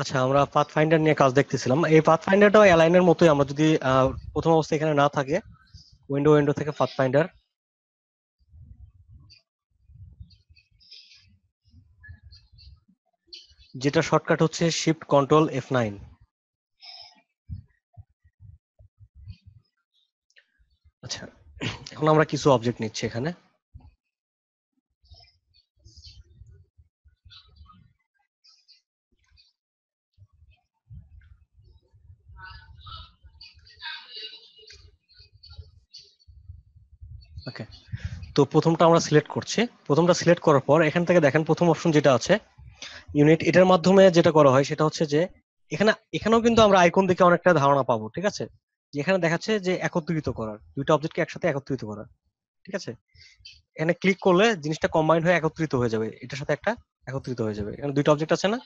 আচ্ছা আমরা পাথফাইন্ডার নিয়ে কাজ দেখতেছিলাম এই পাথফাইন্ডারটাও অ্যালাইনের মতোই আমরা যদি প্রথম অবস্থা এখানে না থাকে উইন্ডো উইন্ডো থেকে পাথফাইন্ডার যেটা শর্টকাট হচ্ছে শিফট কন্ট্রোল এফ নাইন আচ্ছা এখন আমরা কিছু অবজেক্ট নিচ্ছি এখানে ওকে তো প্রথমটা আমরা সিলেক্ট করছি প্রথমটা সিলেক্ট করার পর এখান থেকে দেখেন প্রথম অপশন যেটা আছে ইউনিট এটার মাধ্যমে যেটা করা হয় সেটা হচ্ছে যে এখানে এখানেও কিন্তু আমরা আইকন দেখে অনেকটা ধারণা পাবো ঠিক আছে এখানে দেখাচ্ছে যে একত্রিত করার দুইটা অবজেক্টকে একসাথে একত্রিত করা ঠিক আছে এখানে ক্লিক করলে জিনিসটা কম্বাইন্ড হয়ে একত্রিত হয়ে যাবে এটার সাথে একটা একত্রিত হয়ে যাবে এখানে দুইটা অবজেক্ট আছে না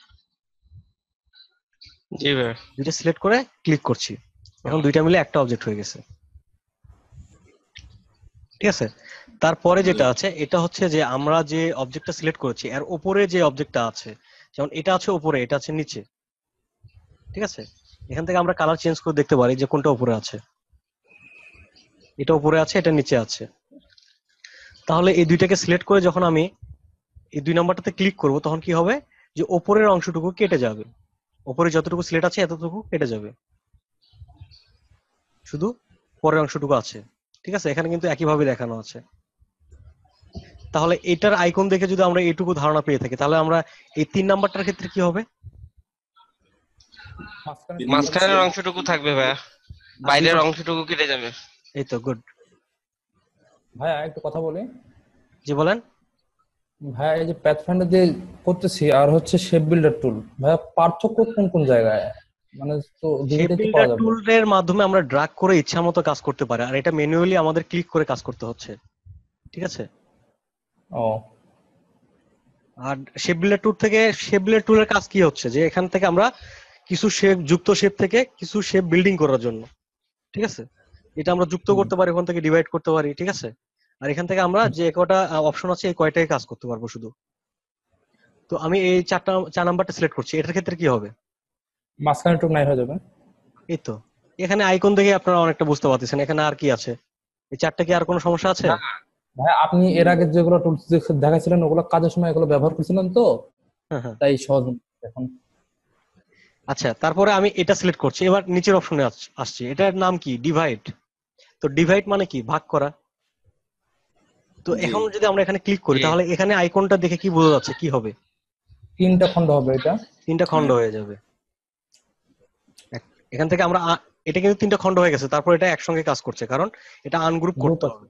জি ভাই দুইটা সিলেক্ট করে ক্লিক করছি এখন দুইটা মিলে একটা অবজেক্ট হয়ে গেছে ঠিক আছে তারপরে যেটা আছে এটা হচ্ছে যে আমরা যে অবজেক্টটা সিলেক্ট করেছি এর উপরে যে অবজেক্টটা আছে যেমন এটা আছে উপরে এটা আছে নিচে ঠিক আছে এখান থেকে আমরা কালার চেঞ্জ করে দেখতে পারি যে কোনটা উপরে আছে এটা উপরে আছে এটা নিচে আছে তাহলে এই দুইটাকে সিলেক্ট করে যখন আমি এই দুই নাম্বারটাতে ক্লিক করব তখন কি হবে যে ওপরের অংশটুকু কেটে যাবে ওপরে যতটুকু সিলেট আছে এতটুকু কেটে যাবে শুধু পরের অংশটুকু আছে ঠিক আছে এখানে কিন্তু একইভাবে দেখানো আছে তাহলে এটার আইকন দেখে যদি আমরা এটুকু ধারণা পেয়ে থাকি তাহলে আমরা এই তিন নাম্বারটার ক্ষেত্রে কি হবে মাঝখানের অংশটুকু থাকবে ভাইয়া বাইরের অংশটুকু কেটে যাবে এই তো গুড ভাইয়া একটু কথা বলি জি বলেন ভাইয়া এই যে প্যাথফাইন্ডার দিয়ে করতেছি আর হচ্ছে শেপ বিল্ডার টুল ভাইয়া পার্থক্য কোন কোন জায়গায় টুলের মানে মাধ্যমে আমরা ড্রাগ করে ইচ্ছা মতো কাজ করতে পারি আর এটা ম্যানুয়ালি আমাদের ক্লিক করে কাজ করতে হচ্ছে ঠিক আছে ও আর শেপ বিল্ডার টুল থেকে শেপ বিল্ডার টুলের কাজ কি হচ্ছে যে এখান থেকে আমরা কিছু শেপ যুক্ত শেপ থেকে কিছু শেপ বিল্ডিং করার জন্য ঠিক আছে এটা আমরা যুক্ত করতে পারি ওখান থেকে ডিভাইড করতে পারি ঠিক আছে আর এখান থেকে আমরা যে কয়টা অপশন আছে এই কয়টাই কাজ করতে পারবো শুধু তো আমি এই চারটা চার নাম্বারটা সিলেক্ট করছি এটার ক্ষেত্রে কি হবে মাঝখানে টুপ নাই হয়ে যাবে এই তো এখানে আইকন দেখে আপনারা অনেকটা বুঝতে পারতেছেন এখানে আর কি আছে এই চারটা কি আর কোনো সমস্যা আছে ভাই আপনি এর আগে যেগুলো টুলস দেখাছিলেন ওগুলো কাজের সময় এগুলো ব্যবহার করেছিলেন তো হ্যাঁ, হ্যাঁ। তাই সহজ এখন আচ্ছা তারপরে আমি এটা সিলেক্ট করছি এবার নিচের অপশনে আসছি এটার নাম কি ডিভাইড তো ডিভাইড মানে কি ভাগ করা তো এখন যদি আমরা এখানে ক্লিক করি তাহলে এখানে আইকনটা দেখে কি বোঝা যাচ্ছে কি হবে তিনটা খন্ড হবে এটা তিনটা খন্ড হয়ে যাবে এখান থেকে আমরা এটা কিন্তু তিনটা খন্ড হয়ে গেছে তারপর এটা একসঙ্গে কাজ করছে কারণ এটা আনগ্রুপ করতে হবে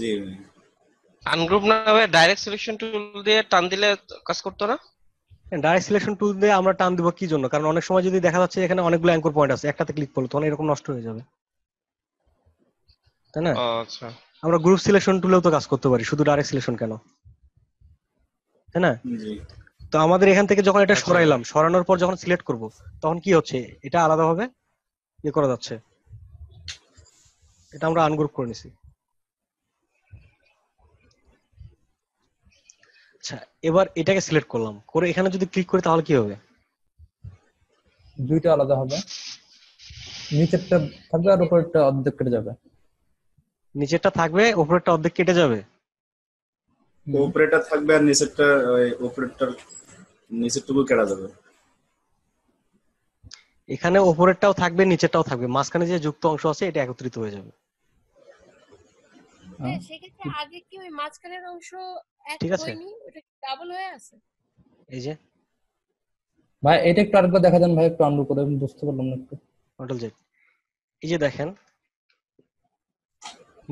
জি আনগ্রুপ না হয়ে ডাইরেক্ট সিলেকশন টুল দিয়ে টান দিলে কাজ করতে না ডাইরেক্ট সিলেকশন টুল দিয়ে আমরা টান দিব কি জন্য কারণ অনেক সময় যদি দেখা যাচ্ছে এখানে অনেকগুলো অ্যাঙ্কর পয়েন্ট আছে একটাতে ক্লিক করলে তখন এরকম নষ্ট হয়ে যাবে তাই না আচ্ছা আমরা গ্রুপ সিলেকশন টুলেও তো কাজ করতে পারি শুধু ডাইরেক্ট সিলেকশন কেন তাই না তো আমাদের এখান থেকে যখন এটা আচ্ছা। সরাইলাম সরানোর পর যখন সিলেক্ট করব তখন কি হচ্ছে এটা আলাদাভাবে ইয়ে করা যাচ্ছে এটা আমরা আনগ্রুপ করে নিছি আচ্ছা এবার এটাকে সিলেক্ট করলাম করে এখানে যদি ক্লিক করি তাহলে কি হবে দুইটা আলাদা হবে নিচেরটা থাকবে আর উপরেরটা অর্ধেক কেটে যাবে নিচেরটা থাকবে উপরেরটা অর্ধেক কেটে যাবে অপারেটর থাকবে আর নিচেরটা অপারেটর নিচেরটুকু কেটে যাবে এখানে অপারেটরটাও থাকবে নিচেরটাও থাকবে মাঝখানে যে যুক্ত অংশ আছে এটা একত্রিত হয়ে যাবে হ্যাঁ, মাঝখানের অংশ আছে এই যে ভাই এটা একটু দেখা ভাই বুঝতে পারলাম না একটু এই যে দেখেন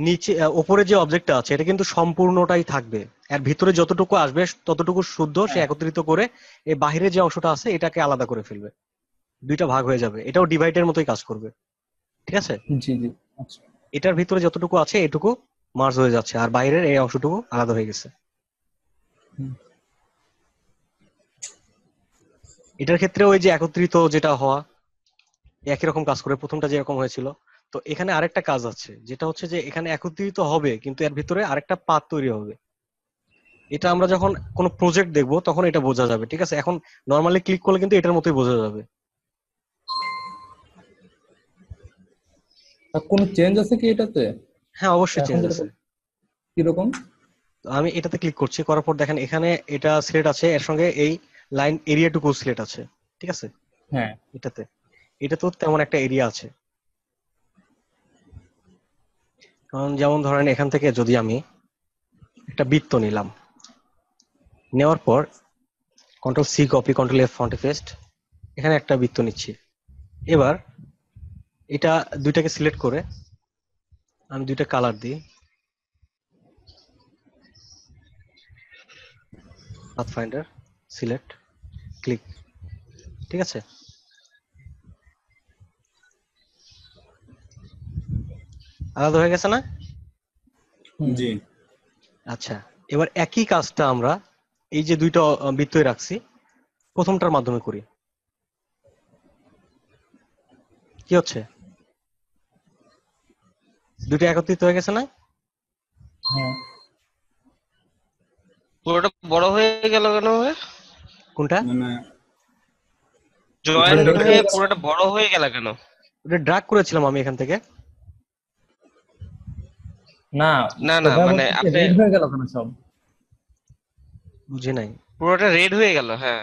নিচে ওপরে যে অবজেক্টটা আছে এটা কিন্তু সম্পূর্ণটাই থাকবে এর ভিতরে যতটুকু আসবে ততটুকু শুদ্ধ সে হ্যাঁ। একত্রিত করে এই বাহিরে যে অংশটা আছে এটাকে আলাদা করে ফেলবে দুইটা ভাগ হয়ে যাবে এটাও ডিভাইডের মতোই কাজ করবে ঠিক আছে জি জি আচ্ছা। এটার ভিতরে যতটুকু আছে এটুকু মার্জ হয়ে যাচ্ছে আর বাইরের এই অংশটুকু আলাদা হয়ে গেছে এটার ক্ষেত্রে ওই যে একত্রিত যেটা হওয়া একই রকম কাজ করে প্রথমটা যেরকম হয়েছিল তো এখানে আরেকটা কাজ আছে যেটা হচ্ছে যে এখানে একত্রিত হবে কিন্তু এর ভিতরে আরেকটা পাত তৈরি হবে এটা আমরা যখন কোনো প্রজেক্ট দেখব তখন এটা বোঝা যাবে ঠিক আছে এখন নরমালি ক্লিক করলে কিন্তু এটার মতোই বোঝা যাবে কোনো চেঞ্জ আছে কি এটাতে হ্যাঁ অবশ্যই চেঞ্জ আছে কিরকম আমি এটাতে ক্লিক করছি করার পর দেখেন এখানে এটা সিলেট আছে এর সঙ্গে এই লাইন এরিয়া টুকু সিলেক্ট আছে ঠিক আছে হ্যাঁ এটাতে এটা তো তেমন একটা এরিয়া আছে যেমন ধরেন এখান থেকে যদি আমি একটা বৃত্ত নিলাম নেওয়ার পর control C copy control F ফন্টে পেস্ট এখানে একটা বৃত্ত নিচ্ছি এবার এটা দুইটাকে সিলেক্ট করে আমি দুইটা কালার দিই পাথফাইন্ডার সিলেক্ট ক্লিক ঠিক আছে আলাদা হয়ে গেছে না জি আচ্ছা এবার একই কাজটা আমরা এই যে দুইটা বৃত্তই রাখছি প্রথমটার মাধ্যমে করি কি হচ্ছে দুটো একত্রিত হয়ে গেছে না হ্যাঁ। পুরোটা বড় হয়ে গেল কেন কোনটা মানে জয়েন্ট পুরোটা বড় হয়ে গেল কেন এটা ড্রাগ করেছিলাম আমি এখান থেকে না না না মানে আপনি রেড হয়ে গেল কেন সব বুঝি নাই পুরোটা রেড হয়ে গেল হ্যাঁ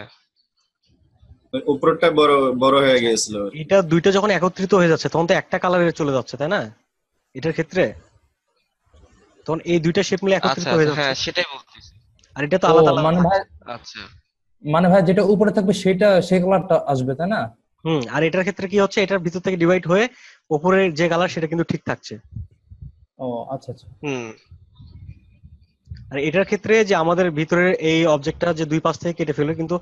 উপরটা বড় বড় হয়ে গিয়েছিল এটা দুইটা যখন একত্রিত হয়ে যাচ্ছে তখন তো একটা কালারে চলে যাচ্ছে তাই না এটার ক্ষেত্রে তখন এই দুইটা শেপ মিলে একত্রিত আচ্ছা, হয়ে আচ্ছা, হ্যাঁ, যাচ্ছে হ্যাঁ সেটাই বলতেছি আর এটা তো আলাদা আলাদা মানে ভাই আচ্ছা মানে ভাই যেটা উপরে থাকবে সেটা সেই কালারটা আসবে তাই না হুম আর এটার ক্ষেত্রে কি হচ্ছে এটার ভিতর থেকে ডিভাইড হয়ে উপরের যে কালার সেটা কিন্তু ঠিক থাকছে ও আচ্ছা আচ্ছা হুম আর এটার ক্ষেত্রে যে আমাদের ভিতরের এই অবজেক্টটা যে দুই পাশ থেকে কেটে ফেললো কিন্তু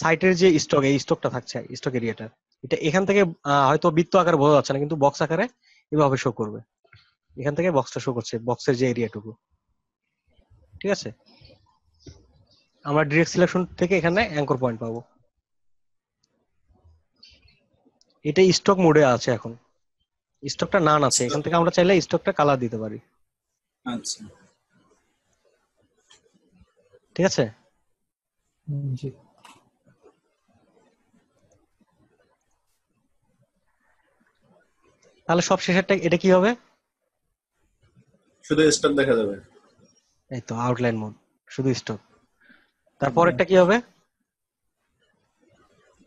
সাইটের যে স্টক এই স্টকটা থাকছে স্টক এরিয়াটা এটা এখান থেকে হয়তো বৃত্ত আকারে বোঝা যাচ্ছে না কিন্তু বক্স আকারে এভাবে শো করবে এখান থেকে বক্সটা শো করছে বক্সের যে এরিয়াটুকু ঠিক আছে আমরা ডিরেক্ট সিলেকশন থেকে এখানে অ্যাঙ্কর পয়েন্ট পাবো এটা স্টক মোডে আছে এখন স্টকটা নান আছে এখান থেকে আমরা চাইলে স্টকটা কালার দিতে পারি আচ্ছা ঠিক আছে জি তাহলে সব শেষেরটা এটা কি হবে শুধু স্টক দেখা যাবে এই তো আউটলাইন মোড শুধু স্টক তারপরেরটা কি হবে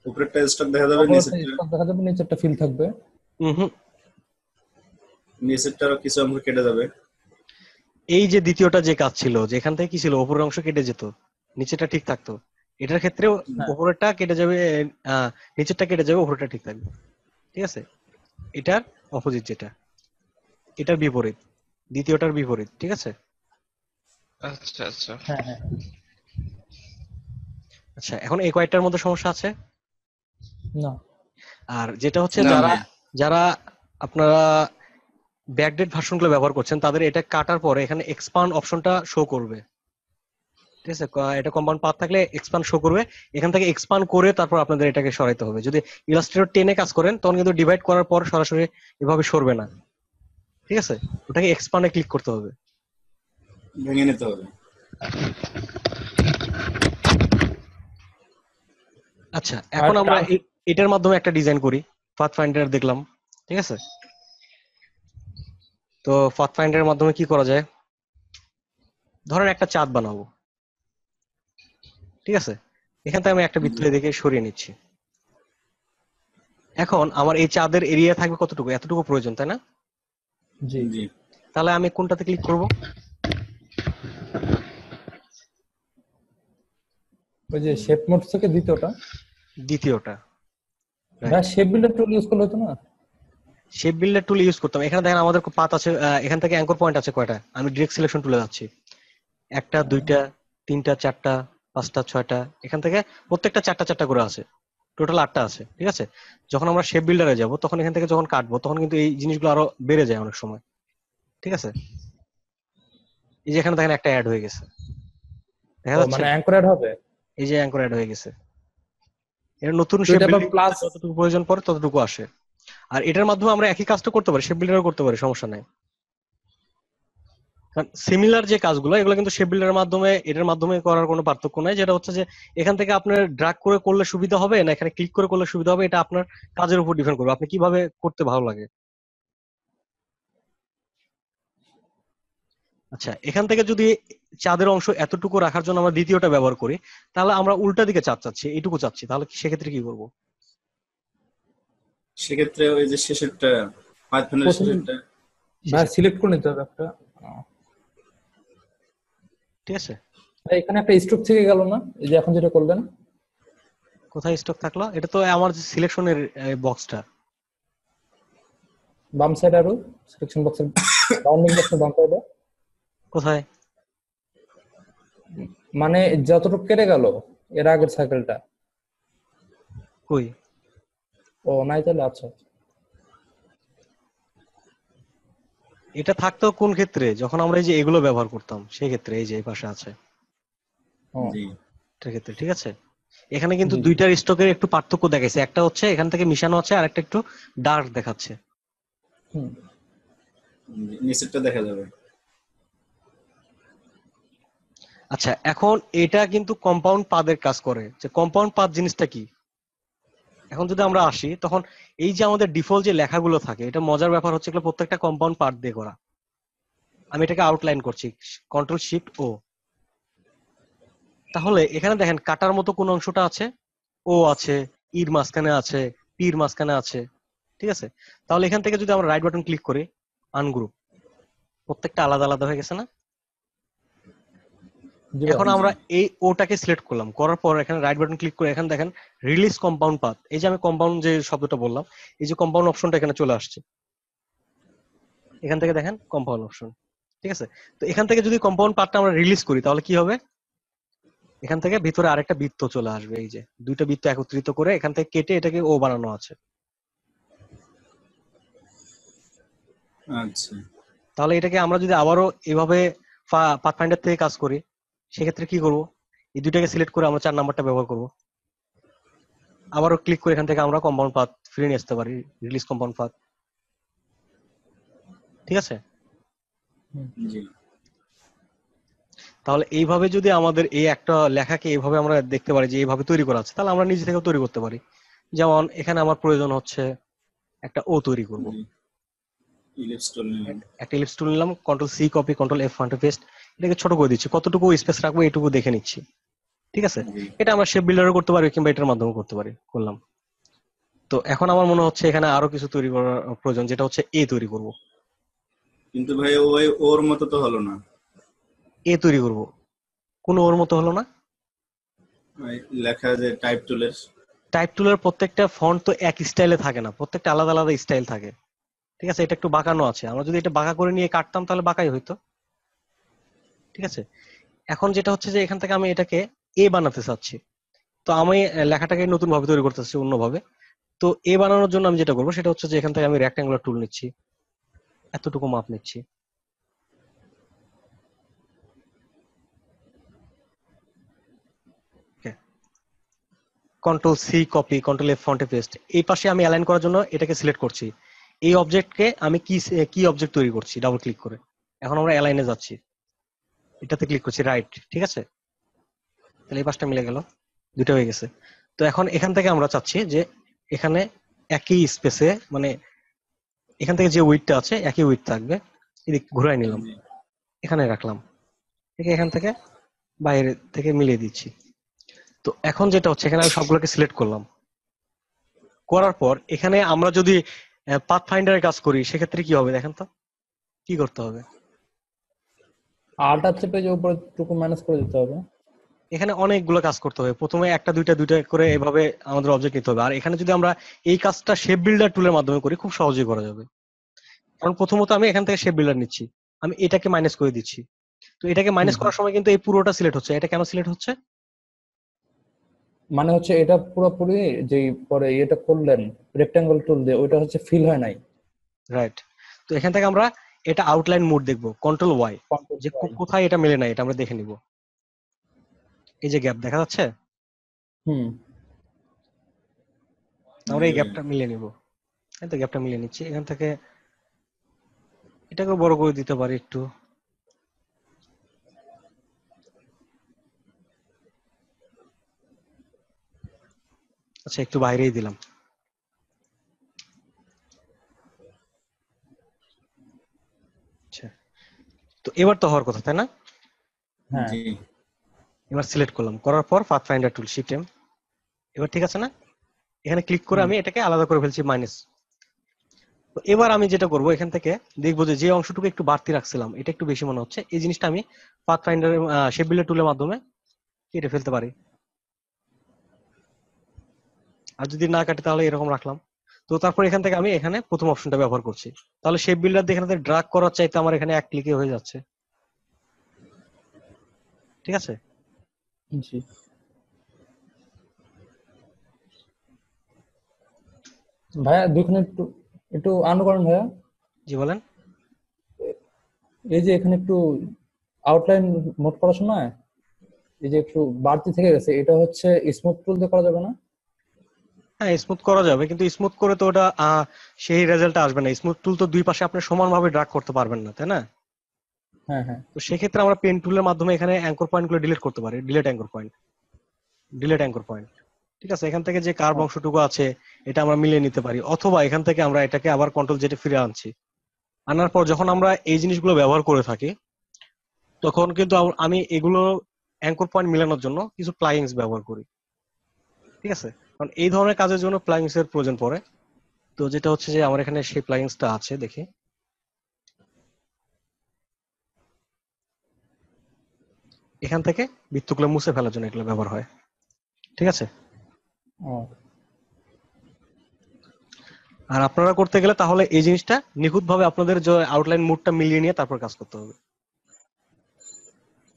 উপরেরটা স্টক দেখা যাবে নিচেরটা দেখা যাবে নিচেরটা ফিল থাকবে হুম নিচেরটারও কিছু অংশ কেটে যাবে এই যে দ্বিতীয়টা যে কাজ ছিল যেখান থেকে কি ছিল ওপরের অংশ কেটে যেত নিচেটা ঠিক থাকতো এটার ক্ষেত্রে উপরেরটা কেটে যাবে নিচেরটা কেটে যাবে উপরেরটা ঠিক থাকবে ঠিক আছে এটার অপোজিট যেটা এটার বিপরীত দ্বিতীয়টার বিপরীত ঠিক আছে আচ্ছা আচ্ছা হ্যাঁ, হ্যাঁ। আচ্ছা এখন এই কয়েকটার মধ্যে সমস্যা আছে না আর যেটা হচ্ছে যারা যারা আপনারা ব্যাকডেট ভার্সনগুলো ব্যবহার করছেন তাদের এটা কাটার পরে এখানে এক্সপান্ড অপশনটা শো করবে ঠিক আছে এটা কম্পাউন্ড পাত থাকলে এক্সপান্ড শো করবে এখান থেকে এক্সপান্ড করে তারপর আপনাদের এটাকে সরাইতে হবে যদি ইলাস্ট্রেটর টেনে কাজ করেন তখন কিন্তু ডিভাইড করার পর সরাসরি এভাবে সরবে না ঠিক আছে ওটাকে এক্সপান্ডে ক্লিক করতে হবে ভেঙে নিতে হবে আচ্ছা এখন আমরা এটার মাধ্যমে একটা ডিজাইন করি পাথফাইন্ডার দেখলাম ঠিক আছে তো ফাইন্ডারের মাধ্যমে কি করা যায় ধরেন একটা চাঁদ বানাবো ঠিক আছে এখান থেকে আমি একটা বৃত্ত দেখে সরিয়ে নিচ্ছি এখন আমার এই চাঁদের এরিয়া থাকবে কতটুকু এতটুকু প্রয়োজন তাই না জি জি তাহলে আমি কোনটাতে ক্লিক করব ওই যে শেপ মোড থেকে দ্বিতীয়টা দ্বিতীয়টা না শেপ বিল্ডার টুল ইউজ করলে হতো না শেপ বিল্ডার টুল ইউজ করতাম এখানে দেখেন আমাদের পাত আছে এখান থেকে অ্যাঙ্কর পয়েন্ট আছে কয়টা আমি ডিরেক্ট সিলেকশন টুলে যাচ্ছি একটা হ্যাঁ। দুইটা তিনটা চারটা পাঁচটা ছয়টা এখান থেকে প্রত্যেকটা চারটা চারটা করে আছে টোটাল আটটা আছে ঠিক আছে যখন আমরা শেপ বিল্ডারে যাব তখন এখান থেকে যখন কাটবো তখন কিন্তু এই জিনিসগুলো আরো বেড়ে যায় অনেক সময় ঠিক আছে এই যে এখানে দেখেন একটা অ্যাড হয়ে গেছে দেখা যাচ্ছে মানে অ্যাঙ্কর অ্যাড হবে এই যে অ্যাঙ্কর অ্যাড হয়ে গেছে এর নতুন শেপ বিল্ডার যতটুকু প্রয়োজন পড়ে ততটুকু আসে আর এটার মাধ্যমে আমরা একই কাজটা করতে পারি শেপ বিল্ডারও করতে পারি সমস্যা নাই কারণ সিমিলার যে কাজগুলো এগুলো কিন্তু শেপ বিল্ডারের মাধ্যমে এটার মাধ্যমে করার কোনো পার্থক্য নাই যেটা হচ্ছে যে এখান থেকে আপনার ড্রাগ করে করলে সুবিধা হবে না এখানে ক্লিক করে করলে সুবিধা হবে এটা আপনার কাজের উপর ডিপেন্ড করবে আপনি কিভাবে করতে ভালো লাগে আচ্ছা এখান থেকে যদি চাঁদের অংশ এতটুকু রাখার জন্য আমরা দ্বিতীয়টা ব্যবহার করি তাহলে আমরা উল্টা দিকে চাঁদ চাচ্ছি এইটুকু চাচ্ছি তাহলে সেক্ষেত্রে কি করবো সেক্ষেত্রে ওই যে শেষেরটা পাইথনের শেষেরটা ভাই সিলেক্ট করে নিতে হবে একটা ঠিক আছে এখানে একটা স্ট্রোক থেকে গেল না এই যে এখন যেটা করলেন কোথায় স্টক থাকলো এটা তো আমার সিলেকশনের বক্সটা বাম সাইড আরো সিলেকশন বক্সের বাউন্ডিং বক্সের বাম সাইডে কোথায় মানে যতটুকু কেটে গেল এর আগের সাইকেলটা কই ও নাই তাহলে আচ্ছা এটা থাকতো কোন ক্ষেত্রে যখন আমরা এই যে এগুলো ব্যবহার করতাম সেই ক্ষেত্রে এই যে এই পাশে আছে ক্ষেত্রে ঠিক আছে এখানে কিন্তু দুইটার স্টকের একটু পার্থক্য দেখাইছে একটা হচ্ছে এখান থেকে মিশানো আছে আর একটা একটু ডার্ক দেখাচ্ছে নিচেরটা দেখা যাবে আচ্ছা এখন এটা কিন্তু কম্পাউন্ড পাদের কাজ করে যে কম্পাউন্ড পাদ জিনিসটা কি এখন যদি আমরা আসি তখন এই যে আমাদের ডিফল্ট যে লেখাগুলো থাকে এটা মজার ব্যাপার হচ্ছে এগুলো প্রত্যেকটা কম্পাউন্ড পার্ট দিয়ে করা আমি এটাকে আউটলাইন করছি কন্ট্রোল শিফট ও তাহলে এখানে দেখেন কাটার মতো কোন অংশটা আছে ও আছে ইর মাঝখানে আছে পির মাঝখানে আছে ঠিক আছে তাহলে এখান থেকে যদি আমরা রাইট বাটন ক্লিক করি আনগ্রুপ প্রত্যেকটা আলাদা আলাদা হয়ে গেছে না এখন আমরা এই ওটাকে সিলেক্ট করলাম করার পর এখানে রাইট বাটন ক্লিক করে এখানে দেখেন রিলিজ কম্পাউন্ড পাথ এই যে আমি কম্পাউন্ড যে শব্দটা বললাম এই যে কম্পাউন্ড অপশনটা এখানে চলে আসছে এখান থেকে দেখেন কম্পাউন্ড অপশন ঠিক আছে তো এখান থেকে যদি কম্পাউন্ড পাথটা আমরা রিলিজ করি তাহলে কি হবে এখান থেকে ভিতরে আরেকটা বৃত্ত চলে আসবে এই যে দুইটা বৃত্ত একত্রিত করে এখান থেকে কেটে এটাকে ও বানানো আছে আচ্ছা তাহলে এটাকে আমরা যদি আবারও এভাবে পাথফাইন্ডার থেকে কাজ করি সেক্ষেত্রে কি করব এই দুইটাকে সিলেক্ট করে আমরা চার নাম্বারটা ব্যবহার করব আবারও ক্লিক করে এখান থেকে আমরা কম্পাউন্ড পাথ ফিরে নিয়ে আসতে পারি রিলিজ কম্পাউন্ড পাথ ঠিক আছে তাহলে এইভাবে যদি আমাদের এই একটা লেখাকে এইভাবে আমরা দেখতে পারি যে এইভাবে তৈরি করা আছে তাহলে আমরা নিজে থেকে তৈরি করতে পারি যেমন এখানে আমার প্রয়োজন হচ্ছে একটা ও তৈরি করব একটা ইলিপস টুল নিলাম control C copy control F font paste এটাকে ছোট করে দিচ্ছি কতটুকু স্পেস রাখবো এটুকু দেখে নিচ্ছি ঠিক আছে এটা আমরা শেপ বিল্ডারও করতে পারি কিংবা এটার মাধ্যমে করতে পারি করলাম তো এখন আমার মনে হচ্ছে এখানে আরো কিছু তৈরি করার প্রয়োজন যেটা হচ্ছে এ তৈরি করব কিন্তু ভাই ওই ওর মতো তো হলো না এ তৈরি করব কোন ওর মতো হলো না লেখা যে টাইপ টুলের টাইপ টুলের প্রত্যেকটা ফন্ট তো এক স্টাইলে থাকে না প্রত্যেকটা আলাদা আলাদা স্টাইল থাকে ঠিক আছে এটা একটু বাঁকানো আছে আমরা যদি এটা বাঁকা করে নিয়ে কাটতাম তাহলে বাঁকাই হইতো ঠিক আছে এখন যেটা হচ্ছে যে এখান থেকে আমি এটাকে এ বানাতে চাচ্ছি তো আমি লেখাটাকে নতুন ভাবে তৈরি করতে চাচ্ছি অন্যভাবে তো এ বানানোর জন্য আমি যেটা করবো সেটা হচ্ছে যে এখান থেকে আমি রেক্টাঙ্গুলার টুল নিচ্ছি এতটুকু মাপ নিচ্ছি control C copy control F ফন্টে পেস্ট এই পাশে আমি অ্যালাইন করার জন্য এটাকে সিলেক্ট করছি এই অবজেক্টকে আমি কি কি অবজেক্ট তৈরি করছি ডাবল ক্লিক করে এখন আমরা অ্যালাইনে যাচ্ছি এটাতে ক্লিক করছি রাইট ঠিক আছে তাহলে এই পাঁচটা মিলে গেল দুটো হয়ে গেছে তো এখন এখান থেকে আমরা চাচ্ছি যে এখানে একই স্পেসে মানে এখান থেকে যে উইটটা আছে একই উইট থাকবে এদিক ঘুরাই নিলাম এখানে রাখলাম ঠিক এখান থেকে বাইরে থেকে মিলিয়ে দিচ্ছি তো এখন যেটা হচ্ছে এখানে আমি সবগুলোকে সিলেক্ট করলাম করার পর এখানে আমরা যদি পাথ ফাইন্ডারের কাজ করি সেক্ষেত্রে কি হবে দেখেন তো কি করতে হবে আলটা চেপে যে উপরে টুকু ম্যানেজ করে দিতে হবে এখানে অনেকগুলো কাজ করতে হবে প্রথমে একটা দুইটা দুইটা করে এভাবে আমাদের অবজেক্ট নিতে হবে আর এখানে যদি আমরা এই কাজটা শেপ বিল্ডার টুলের মাধ্যমে করি খুব সহজেই করা যাবে কারণ প্রথমত আমি এখান থেকে শেপ বিল্ডার নিচ্ছি আমি এটাকে মাইনাস করে দিচ্ছি তো এটাকে মাইনাস করার সময় কিন্তু এই পুরোটা সিলেক্ট হচ্ছে এটা কেন সিলেক্ট হচ্ছে মানে হচ্ছে এটা পুরোপুরি যে পরে এটা করলেন রেক্টাঙ্গেল টুল দিয়ে ওইটা হচ্ছে ফিল হয় নাই রাইট তো এখান থেকে আমরা এটা আউটলাইন মোড দেখবো কন্ট্রোল ওয়াই যে কোথায় এটা মেলে না এটা আমরা দেখে নিব এই যে গ্যাপ দেখা যাচ্ছে হুম আমরা এই গ্যাপটা মিলে নিব এই তো গ্যাপটা মিলে নিচ্ছি এখান থেকে এটাকে বড় করে দিতে পারি একটু আচ্ছা একটু বাইরেই দিলাম তো এবার তো হওয়ার কথা তাই না হ্যাঁ। এবার সিলেক্ট করলাম করার পর pathfinder tool shift M এবার ঠিক আছে না এখানে ক্লিক করে আমি এটাকে আলাদা করে ফেলছি মাইনাস তো এবার আমি যেটা করব এখান থেকে দেখবো যে যে অংশটুকু একটু বাড়তি রাখছিলাম এটা একটু বেশি মনে হচ্ছে এই জিনিসটা আমি পাথ ফাইন্ডার শেপ বিল্ডার টুলের মাধ্যমে কেটে ফেলতে পারি আর যদি না কাটে তাহলে এরকম রাখলাম তো তারপর এখান থেকে আমি এখানে প্রথম অপশনটা ব্যবহার করছি তাহলে শেপ বিল্ডার দিয়ে এখানে ড্রাগ করার চাইতে আমার এখানে এক ক্লিকে হয়ে যাচ্ছে ঠিক আছে জি ভাইয়া দেখুন একটু একটু অনুকরণ ভাইয়া জি বলেন এই যে এখানে একটু আউটলাইন মোট করার সময় এই যে একটু বাড়তি থেকে গেছে এটা হচ্ছে স্মুথ টুল দিয়ে করা যাবে না হ্যাঁ স্মুথ করা যাবে কিন্তু স্মুথ করে তো ওটা সেই রেজাল্ট আসবে না স্মুথ টুল তো দুই পাশে আপনি সমানভাবে ড্রাগ করতে পারবেন না তাই না হ্যাঁ হ্যাঁ তো সেক্ষেত্রে আমরা পেন টুলের মাধ্যমে এখানে অ্যাঙ্কর পয়েন্টগুলো ডিলিট করতে পারি delete anchor point delete anchor point ঠিক আছে এখান থেকে যে কার বংশটুকু আছে এটা আমরা মিলিয়ে নিতে পারি অথবা এখান থেকে আমরা এটাকে আবার কন্ট্রোল জেটে ফিরে আনছি আনার পর যখন আমরা এই জিনিসগুলো ব্যবহার করে থাকি তখন কিন্তু আমি এগুলো অ্যাঙ্কর পয়েন্ট মিলানোর জন্য কিছু প্লাইংস ব্যবহার করি ঠিক আছে কারণ এই ধরনের কাজের জন্য প্লাগিংস এর প্রয়োজন পড়ে তো যেটা হচ্ছে যে আমার এখানে সেই টা আছে দেখি এখান থেকে বৃত্তগুলো মুছে ফেলার জন্য এগুলো ব্যবহার হয় ঠিক আছে আর আপনারা করতে গেলে তাহলে এই জিনিসটা নিখুঁতভাবে আপনাদের আউটলাইন মুডটা মিলিয়ে নিয়ে তারপর কাজ করতে হবে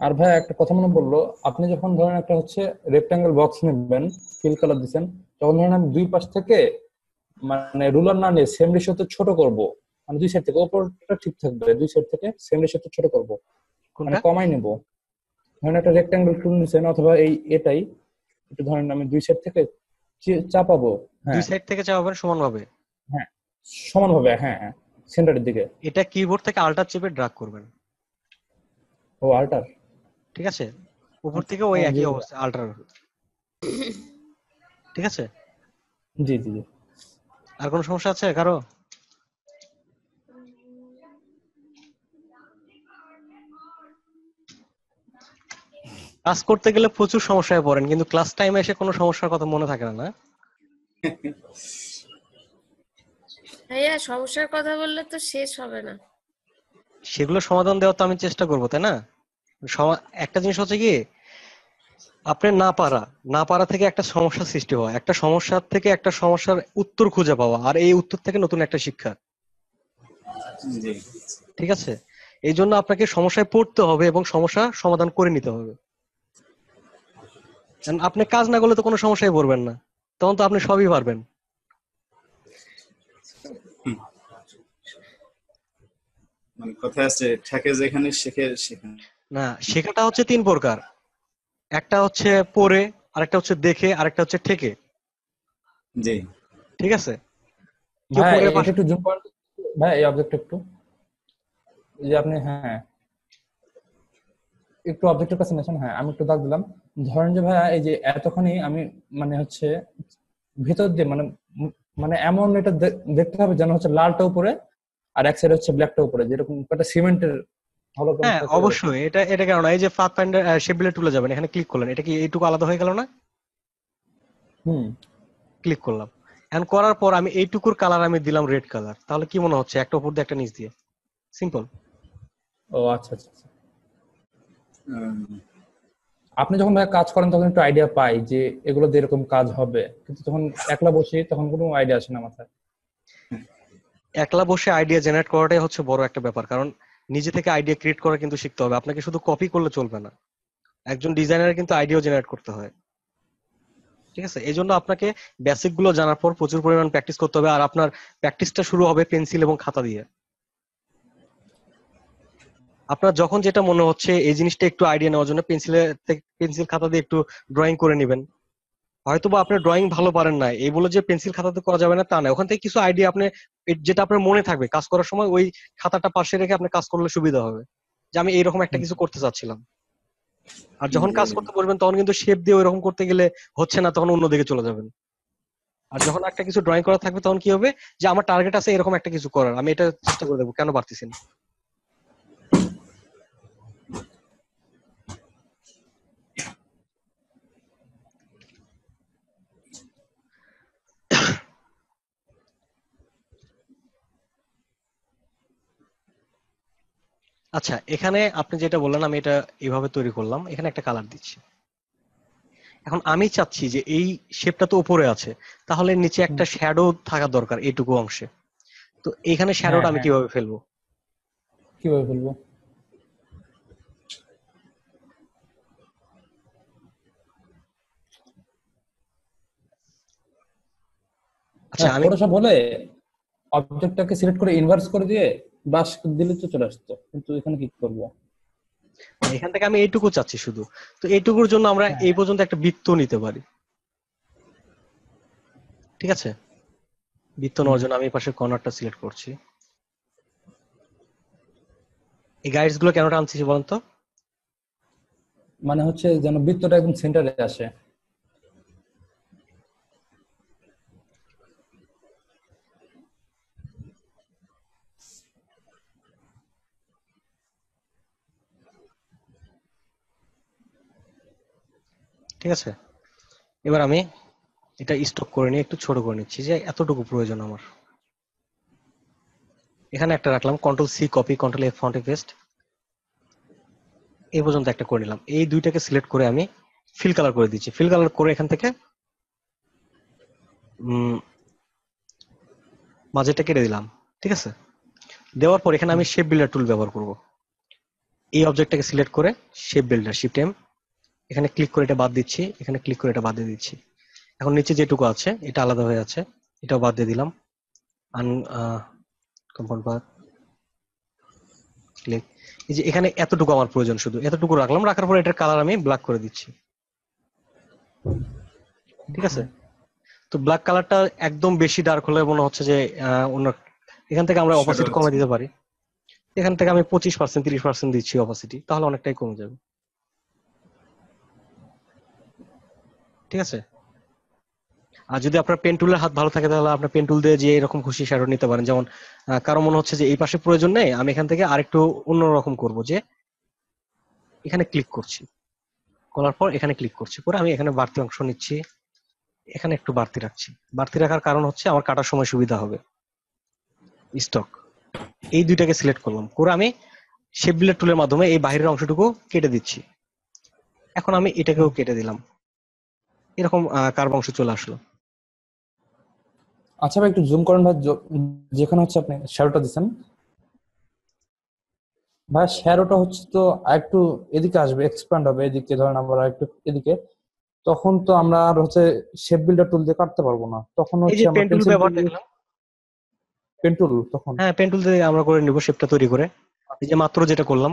আর ভাই একটা কথা মনে পড়লো আপনি যখন ধরেন একটা হচ্ছে রেক্টাঙ্গেল বক্স নেবেন ফিল কালার দিচ্ছেন তখন ধরেন আমি দুই পাশ থেকে মানে রুলার না নিয়ে সেম রেশিওতে ছোট করব মানে দুই সাইড থেকে ওপরটা ঠিক থাকবে দুই সাইড থেকে সেম রেশিওতে ছোট করব মানে কমাই নেব ধরেন একটা রেক্টাঙ্গেল টুল নিছেন অথবা এই এটাই একটু ধরেন আমি দুই সাইড থেকে চাপাবো হ্যাঁ। দুই সাইড থেকে চাপাবেন সমানভাবে হ্যাঁ হবে হ্যাঁ সেন্টারের হ্যাঁ, দিকে এটা কিবোর্ড থেকে আল্টার চেপে ড্রাগ করবেন ও আল্টার ঠিক আছে উপর আচ্ছা, থেকে ওই হ্যাঁ, একই অবস্থা আল্ট্রা ঠিক আছে জি জি আর কোনো সমস্যা আছে কারো ক্লাস করতে গেলে প্রচুর সমস্যায় পড়েন কিন্তু ক্লাস টাইমে এসে কোনো সমস্যার কথা মনে থাকে না না ভাইয়া সমস্যার কথা বললে তো শেষ হবে না সেগুলো সমাধান দেওয়ার তো আমি চেষ্টা করবো তাই না একটা জিনিস হচ্ছে কি আপনি না পারা না পারা থেকে একটা সমস্যা সৃষ্টি হওয়া একটা সমস্যার থেকে একটা সমস্যার উত্তর খুঁজে পাওয়া আর এই উত্তর থেকে নতুন একটা শিক্ষা ঠিক আছে এই জন্য আপনাকে সমস্যায় পড়তে হবে এবং সমস্যা সমাধান করে নিতে হবে আপনি কাজ না করলে তো কোনো সমস্যায় পড়বেন না তখন তো আপনি সবই পারবেন মানে কথা আছে থাকে যেখানে শেখে সেখানে না শেখাটা হচ্ছে তিন প্রকার একটা হচ্ছে পড়ে আরেকটা হচ্ছে দেখে আরেকটা হচ্ছে ঠেকে জি ঠিক আছে এই অবজেক্ট একটু হ্যাঁ, হ্যাঁ একটু অবজেক্টের কাছে হ্যাঁ আমি একটু দাগ দিলাম ধরেন যে ভাইয়া এই যে আমি মানে হচ্ছে দিয়ে মানে মানে এমন এটা দেখতে হবে যেন হচ্ছে লালটা উপরে আর এক সাইড হচ্ছে ব্ল্যাকটা উপরে যেরকম একটা সিমেন্টের হ্যাঁ অবশ্যই এটা এটা কেন না এই যে পাথফাইন্ডার শেপবিলে টুলে যাবেন এখানে ক্লিক করলেন এটা কি এইটুকু আলাদা হয়ে গেল না হুম ক্লিক করলাম এখন করার পর আমি এইটুকুর কালার আমি দিলাম রেড কালার তাহলে কি মনে হচ্ছে একটা উপর দিয়ে একটা নিচ দিয়ে সিম্পল ও আচ্ছা আচ্ছা, আচ্ছা। আপনি যখন কাজ করেন তখন একটু আইডিয়া পাই যে এগুলো দিয়ে এরকম কাজ হবে কিন্তু যখন একলা বসে তখন কোনো আইডিয়া আসে না মাথায় একলা বসে আইডিয়া জেনারেট করাটাই হচ্ছে বড় একটা ব্যাপার কারণ নিজে থেকে আইডিয়া ক্রিয়েট করা কিন্তু শিখতে হবে আপনাকে শুধু কপি করলে চলবে না একজন ডিজাইনার কিন্তু আইডিয়াও জেনারেট করতে হয় ঠিক আছে এই জন্য আপনাকে বেসিক গুলো জানার পর প্রচুর পরিমাণ প্র্যাকটিস করতে হবে আর আপনার প্র্যাকটিসটা শুরু হবে পেন্সিল এবং খাতা দিয়ে আপনার যখন যেটা মনে হচ্ছে এই জিনিসটা একটু আইডিয়া নেওয়ার জন্য পেন্সিলে পেন্সিল খাতা দিয়ে একটু ড্রয়িং করে নেবেন হয়তো বা আপনার ড্রয়িং ভালো পারেন না এই বলে যে পেন্সিল খাতাতে করা যাবে না তা না ওখান থেকে কিছু আইডিয়া আপনি যেটা আপনার মনে থাকবে কাজ করার সময় ওই খাতাটা পাশে রেখে আপনি কাজ করলে সুবিধা হবে যে আমি এইরকম একটা কিছু করতে চাচ্ছিলাম আর যখন কাজ করতে বসবেন তখন কিন্তু শেপ দিয়ে ওইরকম করতে গেলে হচ্ছে না তখন অন্যদিকে চলে যাবেন আর যখন একটা কিছু ড্রয়িং করা থাকবে তখন কি হবে যে আমার টার্গেট আছে এরকম একটা কিছু করার আমি এটা চেষ্টা করে দেবো কেন পারতেছি না আচ্ছা এখানে আপনি যেটা বললেন আমি এটা এভাবে তৈরি করলাম এখানে একটা কালার দিচ্ছি এখন আমি চাচ্ছি যে এই শেপটা তো উপরে আছে তাহলে নিচে একটা শ্যাডো থাকা দরকার এইটুকু অংশে তো এখানে শ্যাডোটা আমি হ্যাঁ। কিভাবে ফেলবো কিভাবে ফেলবো আচ্ছা হ্যাঁ, আমি বলে অবজেক্টটাকে সিলেক্ট করে ইনভার্স করে দিয়ে বাস দিলে তো চলে আসতো কিন্তু এখানে কি করব এখান থেকে আমি এইটুকু চাচ্ছি শুধু তো এইটুকুর জন্য আমরা হ্যাঁ। এই পর্যন্ত একটা বৃত্ত নিতে পারি ঠিক আছে বৃত্ত নেওয়ার জন্য আমি পাশে কর্নারটা সিলেক্ট করছি এই গাইডস গুলো কেন টানছিস বলুন তো মানে হচ্ছে যেন বৃত্তটা একদম সেন্টারে আসে ঠিক আছে এবার আমি এটা স্টক করে নিয়ে একটু ছোট করে নিচ্ছি যে এতটুকু প্রয়োজন আমার এখানে একটা রাখলাম control C copy control F font paste এই পর্যন্ত একটা করে নিলাম এই দুইটাকে সিলেক্ট করে আমি ফিল কালার করে দিচ্ছি ফিল কালার করে এখান থেকে মাঝেটা কেটে দিলাম ঠিক আছে দেওয়ার পর এখানে আমি শেপ বিল্ডার টুল ব্যবহার করব এই অবজেক্টটাকে সিলেক্ট করে শেপ বিল্ডার শিফট এম এখানে ক্লিক করে এটা বাদ দিচ্ছি এখানে ক্লিক করে এটা বাদ দিয়ে দিচ্ছি এখন নিচে যেটুকু আছে এটা আলাদা হয়ে আছে এটাও বাদ দিয়ে দিলাম আন ক্লিক এই যে এখানে এতটুকু আমার প্রয়োজন শুধু এতটুকু রাখলাম রাখার পর এটার কালার আমি ব্ল্যাক করে দিচ্ছি ঠিক আছে তো ব্ল্যাক কালারটা একদম বেশি ডার্ক হলে মনে হচ্ছে যে অন্য এখান থেকে আমরা অপাসিটি কমে দিতে পারি এখান থেকে আমি পঁচিশ পার্সেন্ট তিরিশ পার্সেন্ট দিচ্ছি অপাসিটি তাহলে অনেকটাই কমে যাবে ঠিক আছে আর যদি আপনার পেন্টুলের হাত ভালো থাকে তাহলে আপনার পেন্টুল দিয়ে যে এরকম খুশি শ্যাডো নিতে পারেন যেমন কারো মনে হচ্ছে যে এই পাশে প্রয়োজন নেই আমি এখান থেকে আরেকটু অন্যরকম করব যে এখানে ক্লিক করছি করার পর এখানে ক্লিক করছি পরে আমি এখানে বাড়তি অংশ নিচ্ছি এখানে একটু বাড়তি রাখছি বাড়তি রাখার কারণ হচ্ছে আমার কাটার সময় সুবিধা হবে স্টক এই দুইটাকে সিলেক্ট করলাম করে আমি শেপ বিলের টুলের মাধ্যমে এই বাইরের অংশটুকু কেটে দিচ্ছি এখন আমি এটাকেও কেটে দিলাম এরকম কার বংশ চলে আসলো আচ্ছা ভাই একটু জুম করেন ভাই যেখানে হচ্ছে আপনি শ্যারোটা দিচ্ছেন ভাই শ্যারোটা হচ্ছে তো একটু এদিকে আসবে এক্সপ্যান্ড হবে এদিকে ধরেন আবার একটু এদিকে তখন তো আমরা আর হচ্ছে শেপ বিল্ডার টুল দিয়ে কাটতে পারবো না তখন হচ্ছে আমরা পেন্টুল ব্যবহার দেখলাম পেন্টুল তখন হ্যাঁ পেন্টুল দিয়ে আমরা করে নিব শেপটা তৈরি করে এই যে মাত্র যেটা করলাম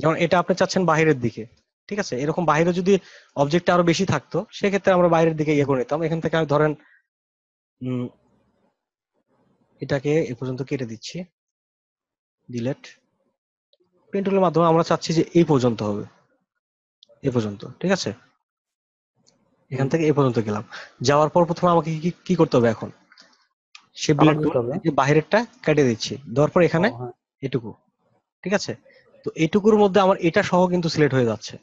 যেমন এটা আপনি চাচ্ছেন বাহিরের দিকে ঠিক আছে এরকম বাইরে যদি অবজেক্ট আরো বেশি থাকতো সেক্ষেত্রে আমরা বাইরের দিকে ইয়ে করে নিতাম এখান থেকে আমি ধরেন এটাকে এ পর্যন্ত কেটে দিচ্ছি ডিলেট পেন্টুলের মাধ্যমে আমরা চাচ্ছি যে এই পর্যন্ত হবে এ পর্যন্ত ঠিক আছে এখান থেকে এ পর্যন্ত গেলাম যাওয়ার পর প্রথমে আমাকে কি করতে হবে এখন সে বাইরেরটা কেটে দিচ্ছি দেওয়ার পর এখানে হ্যাঁ। এটুকু ঠিক আছে তো এইটুকুর মধ্যে আমার এটা সহ কিন্তু সিলেক্ট হয়ে যাচ্ছে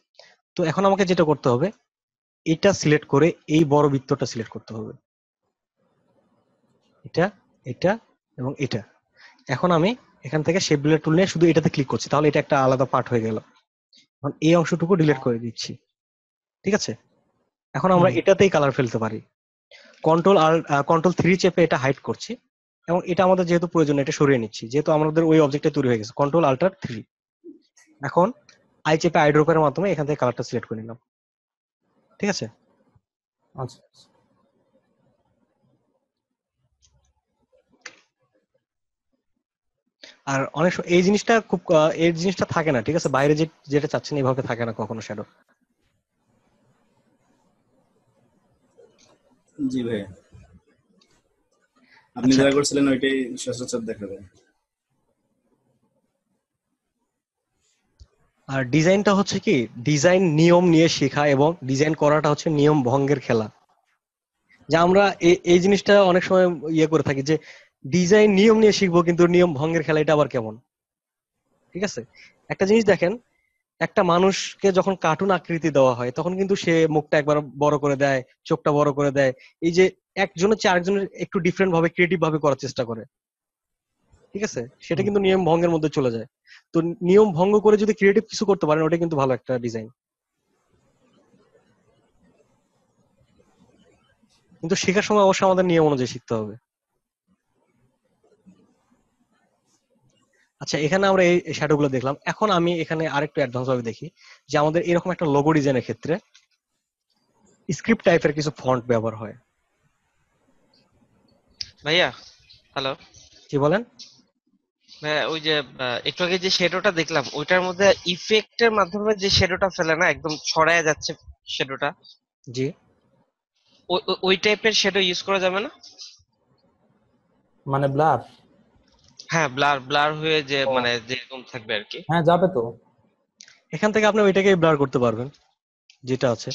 তো এখন আমাকে যেটা করতে হবে এটা সিলেক্ট করে এই বড় বৃত্তটা সিলেক্ট করতে হবে এটা এটা এবং এটা এখন আমি এখান থেকে শেপ বিলার টুল নিয়ে শুধু এটাতে ক্লিক করছি তাহলে এটা একটা আলাদা পার্ট হয়ে গেল এখন এই অংশটুকু ডিলিট করে দিচ্ছি ঠিক আছে এখন আমরা এটাতেই কালার ফেলতে পারি কন্ট্রোল আর কন্ট্রোল থ্রি চেপে এটা হাইড করছি এবং এটা আমাদের যেহেতু প্রয়োজন এটা সরিয়ে নিচ্ছি যেহেতু আমাদের ওই অবজেক্টটা তৈরি হয়ে গেছে কন্ট্রোল আল্টার থ্রি এখন আই চেপে আই মাধ্যমে এখান থেকে কালারটা সিলেক্ট করে নিলাম ঠিক আছে আচ্ছা, আচ্ছা। আর অনেক এই জিনিসটা খুব এই জিনিসটা থাকে না ঠিক আছে বাইরে যে যেটা চাচ্ছেন এইভাবে থাকে না কখনো শ্যাডো জি ভাই আপনি আচ্ছা। যা করছিলেন ওইটাই সচরাচর দেখা যায় আর ডিজাইনটা হচ্ছে কি ডিজাইন নিয়ম নিয়ে শেখা এবং ডিজাইন করাটা হচ্ছে নিয়ম ভঙ্গের খেলা যে আমরা এই জিনিসটা অনেক সময় ইয়ে করে থাকি যে ডিজাইন নিয়ম নিয়ে শিখবো কিন্তু নিয়ম ভঙ্গের খেলা এটা আবার কেমন ঠিক আছে একটা জিনিস দেখেন একটা মানুষকে যখন কার্টুন আকৃতি দেওয়া হয় তখন কিন্তু সে মুখটা একবার বড় করে দেয় চোখটা বড় করে দেয় এই যে একজনের চেয়ে আরেকজনের একটু ডিফারেন্ট ভাবে ক্রিয়েটিভ ভাবে করার চেষ্টা করে ঠিক আছে সেটা কিন্তু নিয়ম ভঙ্গের মধ্যে চলে যায় তো নিয়ম ভঙ্গ করে যদি ক্রিয়েটিভ কিছু করতে পারেন ওটা কিন্তু ভালো একটা ডিজাইন কিন্তু শেখার সময় অবশ্যই আমাদের নিয়ম অনুযায়ী শিখতে হবে আচ্ছা এখানে আমরা এই শ্যাডো গুলো দেখলাম এখন আমি এখানে আরেকটু অ্যাডভান্স ভাবে দেখি যে আমাদের এরকম একটা লোগো ডিজাইনের ক্ষেত্রে স্ক্রিপ্ট টাইপের কিছু ফন্ট ব্যবহার হয় ভাইয়া হ্যালো কি বলেন হ্যাঁ, ওই যে একটু আগে যে শেডোটা দেখলাম ওইটার মধ্যে ইফেক্টের মাধ্যমে যে শেডোটা ফেলে না একদম ছড়ায় যাচ্ছে শেডোটা জি ওই টাইপের শেডো ইউজ করা যাবে না মানে ব্লার হ্যাঁ ব্লার ব্লার হয়ে যে মানে যেরকম থাকবে আর কি হ্যাঁ যাবে তো এখান থেকে আপনি ওইটাকে ব্লার করতে পারবেন যেটা আছে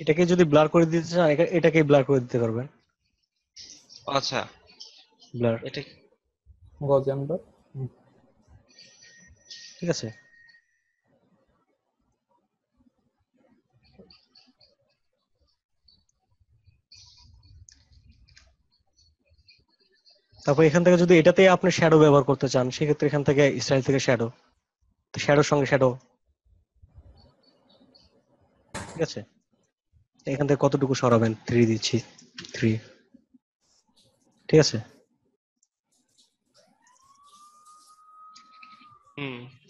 এটাকে যদি ব্লার করে দিতে চান এটাকে ব্লার করে দিতে পারবেন আচ্ছা ব্লার এটা ব্লার ঠিক আছে তারপর এখান থেকে যদি এটাতে আপনি শ্যাডো ব্যবহার করতে চান সেক্ষেত্রে এখান থেকে স্টাইল থেকে শ্যাডো তো শ্যাডোর সঙ্গে শ্যাডো ঠিক আছে এখান থেকে কতটুকু সরাবেন থ্রি দিচ্ছি থ্রি ঠিক আছে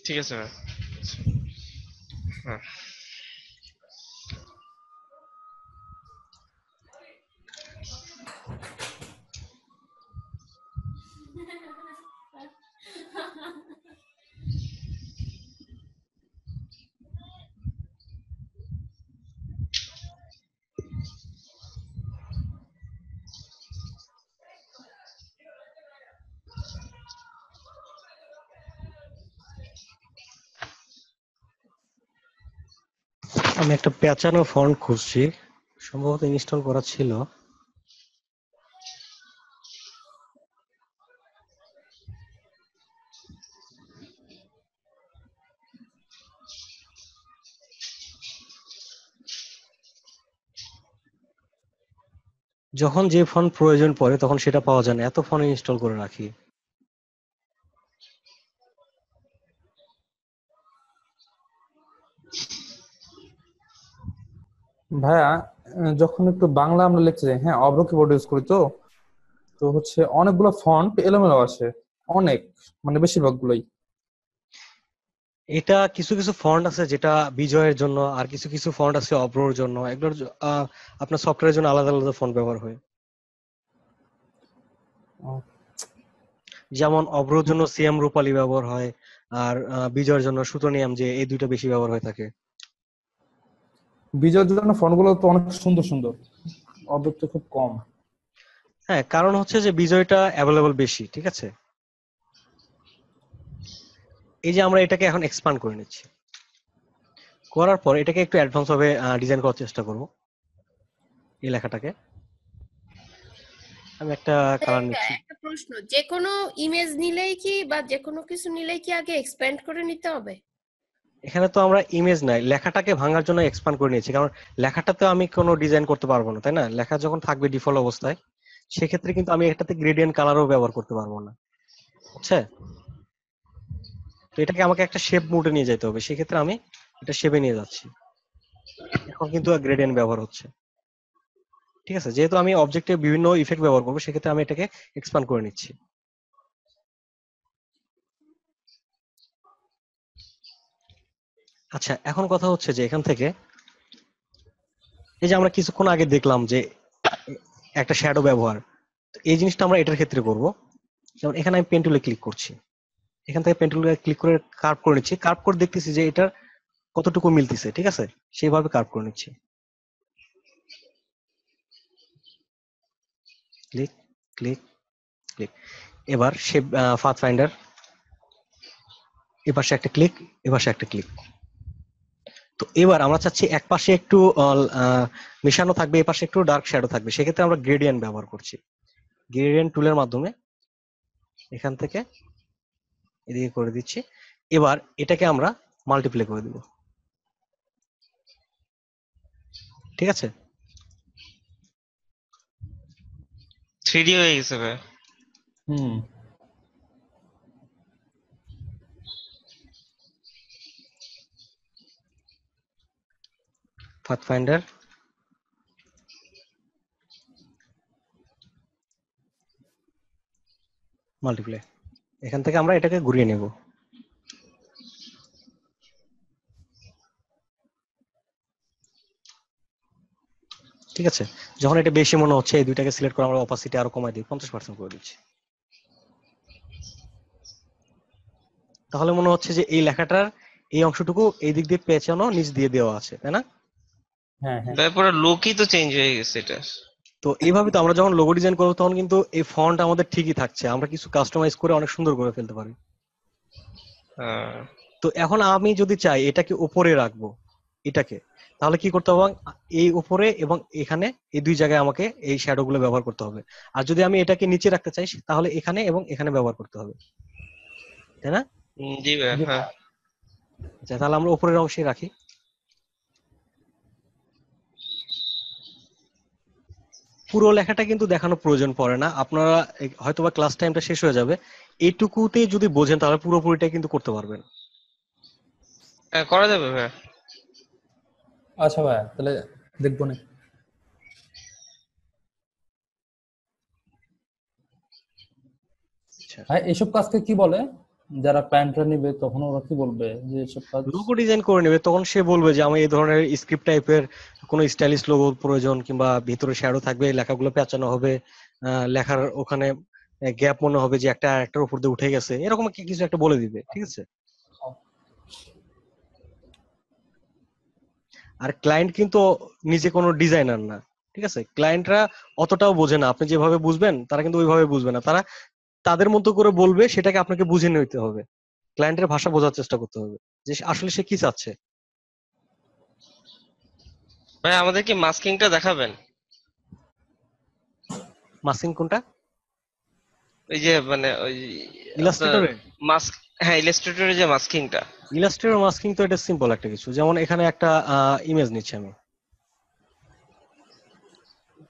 ঠিক আছে ম্যাম হ্যাঁ আমি একটা পেঁচানো ফোন খুঁজছি সম্ভবত ইনস্টল করা ছিল যখন যে ফোন প্রয়োজন পড়ে তখন সেটা পাওয়া যায় না এত ফোন ইনস্টল করে রাখি ভাইয়া যখন একটু বাংলা আমরা লিখতে যাই হ্যাঁ অব্র কিবোর্ড ইউজ করি তো তো হচ্ছে অনেকগুলো ফন্ট এলোমেলো আছে অনেক মানে বেশিরভাগ গুলোই এটা কিছু কিছু ফন্ট আছে যেটা বিজয়ের জন্য আর কিছু কিছু ফন্ট আছে অব্রোর জন্য এগুলোর আপনার সফটওয়্যারের জন্য আলাদা আলাদা ফন্ট ব্যবহার হয় যেমন অব্রোর জন্য সিএম রূপালী ব্যবহার হয় আর বিজয়ের জন্য সুতনিয়াম যে এই দুইটা বেশি ব্যবহার হয়ে থাকে বিজয়ের জন্য ফন্টগুলো তো অনেক সুন্দর সুন্দর অদ্ভুত খুব কম হ্যাঁ কারণ হচ্ছে যে বিজয়টা অ্যাভেলেবল বেশি ঠিক আছে এই যে আমরা এটাকে এখন এক্সপান্ড করে নিচ্ছি করার পর এটাকে একটু অ্যাডভান্স ভাবে ডিজাইন করার চেষ্টা করব এই লেখাটাকে আমি একটা কালার নিচ্ছি একটা প্রশ্ন যে কোনো ইমেজ নিলেই কি বা যে কোনো কিছু নিলেই কি আগে এক্সপ্যান্ড করে নিতে হবে এখানে তো আমরা ইমেজ নাই লেখাটাকে ভাঙার জন্য এক্সপান্ড করে নিয়েছি কারণ লেখাটাতে আমি কোনো ডিজাইন করতে পারবো না তাই না লেখা যখন থাকবে ডিফল্ট অবস্থায় সেক্ষেত্রে কিন্তু আমি এটাতে গ্রেডিয়েন্ট কালারও ব্যবহার করতে পারবো না আচ্ছা তো এটাকে আমাকে একটা শেপ মোডে নিয়ে যেতে হবে সেক্ষেত্রে আমি এটা শেপে নিয়ে যাচ্ছি এখন কিন্তু গ্রেডিয়েন্ট ব্যবহার হচ্ছে ঠিক আছে যেহেতু আমি অবজেক্টে বিভিন্ন ইফেক্ট ব্যবহার করবো সেক্ষেত্রে আমি এটাকে এক্সপান্ড করে নিচ্ছি আচ্ছা এখন কথা হচ্ছে যে এখান থেকে এই যে আমরা কিছুক্ষণ আগে দেখলাম যে একটা শ্যাডো ব্যবহার এই জিনিসটা আমরা এটার ক্ষেত্রে করব যেমন এখানে আমি পেন্টুলে ক্লিক করছি এখান থেকে পেন্টুলে ক্লিক করে কার্ভ করে নিচ্ছি কার্ভ করে দেখতেছি যে এটার কতটুকু মিলতেছে ঠিক আছে সেইভাবে কার্ভ করে নিচ্ছি ক্লিক ক্লিক ক্লিক এবার সে ফাত ফাইন্ডার সে একটা ক্লিক এবার সে একটা ক্লিক তো এবার আমরা চাচ্ছি এক পাশে একটু মিশানো থাকবে এই পাশে একটু ডার্ক শ্যাডো থাকবে সেক্ষেত্রে আমরা গ্রেডিয়েন্ট ব্যবহার করছি গ্রেডিয়েন্ট টুলের মাধ্যমে এখান থেকে এদিকে করে দিচ্ছি এবার এটাকে আমরা মাল্টিপ্লে করে দিব ঠিক আছে থ্রি ডি হয়ে গেছে হুম Pathfinder. মাল্টিপ্লাই এখান থেকে আমরা এটাকে ঘুরিয়ে নেব ঠিক আছে যখন এটা বেশি মনে হচ্ছে এই দুইটাকে সিলেক্ট করে আমরা অপাসিটি আরো কমাই দিই পঞ্চাশ পার্সেন্ট করে দিচ্ছি তাহলে মনে হচ্ছে যে এই লেখাটার এই অংশটুকু এই দিক দিয়ে পেঁচানো নিচ দিয়ে দেওয়া আছে তাই না হ্যাঁ, হ্যাঁ। তারপরে লোকই তো চেঞ্জ হয়ে গেছে এটা তো এইভাবে তো আমরা যখন লোগো ডিজাইন করবো তখন কিন্তু এই ফন্ট আমাদের ঠিকই থাকছে আমরা কিছু কাস্টমাইজ করে অনেক সুন্দর করে ফেলতে পারি হ্যাঁ। তো এখন আমি যদি চাই এটাকে উপরে রাখবো এটাকে তাহলে কি করতে হবে এই উপরে এবং এখানে এই দুই জায়গায় আমাকে এই শ্যাডো গুলো ব্যবহার করতে হবে আর যদি আমি এটাকে নিচে রাখতে চাই তাহলে এখানে এবং এখানে ব্যবহার করতে হবে তাই না জি ভাই হ্যাঁ আচ্ছা, তাহলে আমরা উপরের অংশে রাখি পুরো লেখাটা কিন্তু দেখানো প্রয়োজন পড়ে না আপনারা হয়তোবা ক্লাস টাইমটা শেষ হয়ে যাবে এইটুকুতে যদি বোঝেন তাহলে পুরোপুরিটা কিন্তু করতে পারবেন করা যাবে ভাই আচ্ছা ভাই তাহলে দেখবো না হ্যাঁ এসব কাজকে কি বলে যারা প্যান্টটা নেবে তখন ওরা কি বলবে যে এসব কাজ লোগো ডিজাইন করে নেবে তখন সে বলবে যে আমি এই ধরনের স্ক্রিপ্ট টাইপের কোনো স্টাইলিশ লোগো প্রয়োজন কিংবা ভিতরে শ্যাডো থাকবে লেখাগুলো পেঁচানো হবে লেখার ওখানে গ্যাপ মনে হবে যে একটা একটার উপর দিয়ে উঠে গেছে এরকম কিছু একটা বলে দিবে ঠিক আছে আর ক্লায়েন্ট কিন্তু নিজে কোনো ডিজাইনার না ঠিক আছে ক্লায়েন্টরা অতটাও বোঝে না আপনি যেভাবে বুঝবেন তারা কিন্তু ওইভাবে বুঝবে না তারা তাদের মতো করে বলবে সেটাকে আপনাকে বুঝে নিতে হবে ক্লায়েন্টের ভাষা বোঝার চেষ্টা করতে হবে যে আসলে সে কি চাচ্ছে ভাই আমাদের কি মাস্কিংটা দেখাবেন মাস্কিং কোনটা ওই যে মানে ওই ইলাস্ট্রেটরে মাস্ক হ্যাঁ ইলাস্ট্রেটরে যে মাস্কিংটা ইলাস্ট্রেটর মাস্কিং তো এটা সিম্পল একটা কিছু যেমন এখানে একটা ইমেজ নিচ্ছি আমি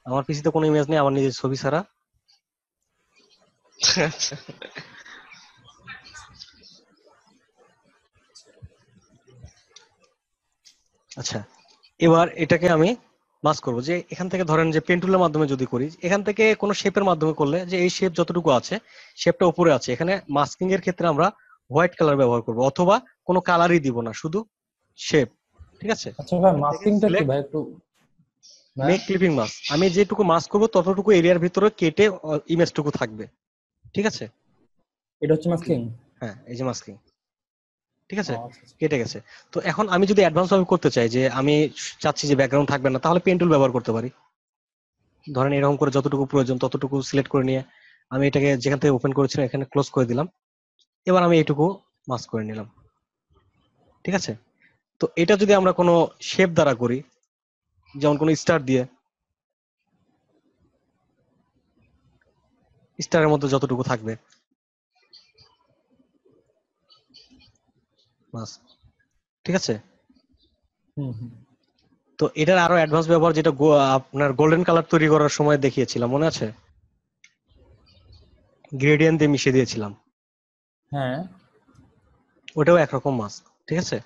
আমার পিসিতে কোনো ইমেজ নেই আমার নিজের ছবি ছাড়া আচ্ছা এবার এটাকে আমি মাস করব যে এখান থেকে ধরেন যে পেন্টুলের মাধ্যমে যদি করি এখান থেকে কোনো শেপের মাধ্যমে করলে যে এই শেপ যতটুকু আছে শেপটা উপরে আছে এখানে মাস্কিং এর ক্ষেত্রে আমরা হোয়াইট কালার ব্যবহার করব অথবা কোনো কালারই দিব না শুধু শেপ ঠিক আছে আচ্ছা ভাই মাস্কিংটা কি ভাই একটু মেক ক্লিপিং মাস্ক আমি যেটুকু মাস্ক করব ততটুকু এরিয়ার ভিতরে কেটে ইমেজটুকু থাকবে ঠিক আছে এটা হচ্ছে মাস্কিং হ্যাঁ এই যে মাস্কিং ঠিক আছে আচ্ছা, আচ্ছা। কেটে গেছে তো এখন আমি যদি অ্যাডভান্স ভাবে করতে চাই যে আমি চাচ্ছি যে ব্যাকগ্রাউন্ড থাকবে না তাহলে পেন টুল ব্যবহার করতে পারি ধরেন এরকম করে যতটুকু প্রয়োজন ততটুকু সিলেক্ট করে নিয়ে আমি এটাকে যেখান থেকে ওপেন করেছিলাম এখানে ক্লোজ করে দিলাম এবার আমি এটুকু মাস্ক করে নিলাম ঠিক আছে তো এটা যদি আমরা কোনো শেপ দ্বারা করি যেমন কোনো স্টার দিয়ে স্টারের মধ্যে যতটুকু থাকবে ঠিক আছে তো এটার আরো অ্যাডভান্স ব্যবহার যেটা আপনার গোল্ডেন কালার তৈরি করার সময় দেখিয়েছিলাম মনে আছে গ্রেডিয়েন্ট দিয়ে মিশিয়ে দিয়েছিলাম হ্যাঁ ওটাও একরকম মাস্ক ঠিক আছে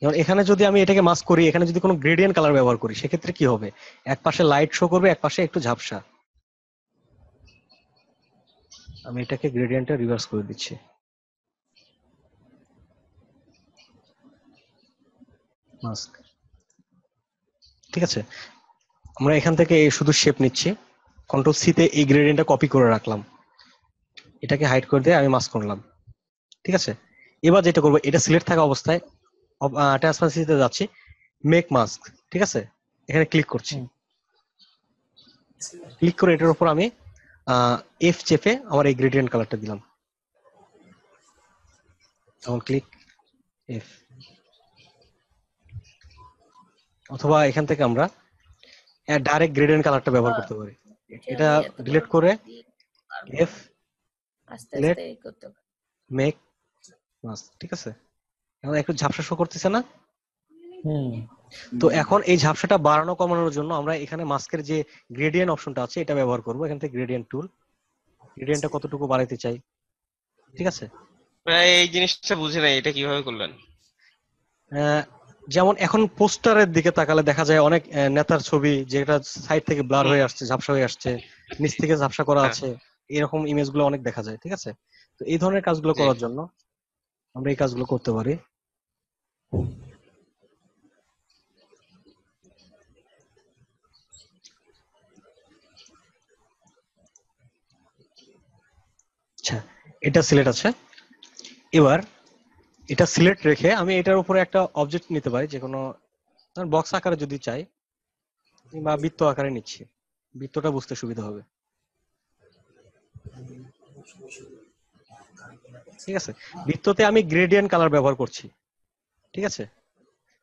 যেমন এখানে যদি আমি এটাকে মাস্ক করি এখানে যদি কোনো গ্রেডিয়েন্ট কালার ব্যবহার করি সেক্ষেত্রে কি হবে এক পাশে লাইট শো করবে এক পাশে একটু ঝাপসা আমি এটাকে গ্রেডিয়েন্টটা রিভার্স করে দিচ্ছি মাস্ক ঠিক আছে আমরা এখান থেকে শুধু শেপ নিচ্ছি কন্ট্রোল সি তে এই গ্রেডিয়েন্টটা কপি করে রাখলাম এটাকে হাইড করে দিয়ে আমি মাস্ক করলাম ঠিক আছে এবার যেটা করবো এটা সিলেক্ট থাকা অবস্থায় ট্রান্সপারেন্সিতে যাচ্ছি মেক মাস্ক ঠিক আছে এখানে ক্লিক করছি ক্লিক করে এটার উপর আমি এফ চেপে আমার এই গ্রেডিয়েন্ট কালারটা দিলাম ক্লিক এফ অথবা এখান থেকে আমরা ডাইরেক্ট গ্রেডিয়েন্ট কালারটা ব্যবহার করতে পারি এটা ডিলিট করে এফ মেক ঠিক আছে এখন একটু ঝাপসা শো করতেছে না হুম তো এখন এই ঝাপসাটা বাড়ানো কমানোর জন্য আমরা এখানে মাস্কের যে গ্রেডিয়েন্ট অপশনটা আছে এটা ব্যবহার করব এখান থেকে গ্রেডিয়েন্ট টুল গ্রেডিয়েন্টটা কতটুকু বাড়াইতে চাই ঠিক আছে এই জিনিসটা বুঝি না এটা কিভাবে করলেন যেমন এখন পোস্টারের দিকে তাকালে দেখা যায় অনেক নেতার ছবি যেটা সাইড থেকে ব্লার হয়ে আসছে ঝাপসা হয়ে আসছে নিচ থেকে ঝাপসা করা আছে এরকম ইমেজগুলো অনেক দেখা যায় ঠিক আছে তো এই ধরনের কাজগুলো করার জন্য আমরা এই কাজগুলো করতে পারি আচ্ছা এটা সিলেট আছে এবার এটা সিলেট রেখে আমি এটার উপরে একটা অবজেক্ট নিতে পারি যে কোনো বক্স আকারে যদি চাই বা বৃত্ত আকারে নিচ্ছি বৃত্তটা বুঝতে সুবিধা হবে ঠিক আছে বৃত্ততে আমি গ্রেডিয়ান কালার ব্যবহার করছি ঠিক আছে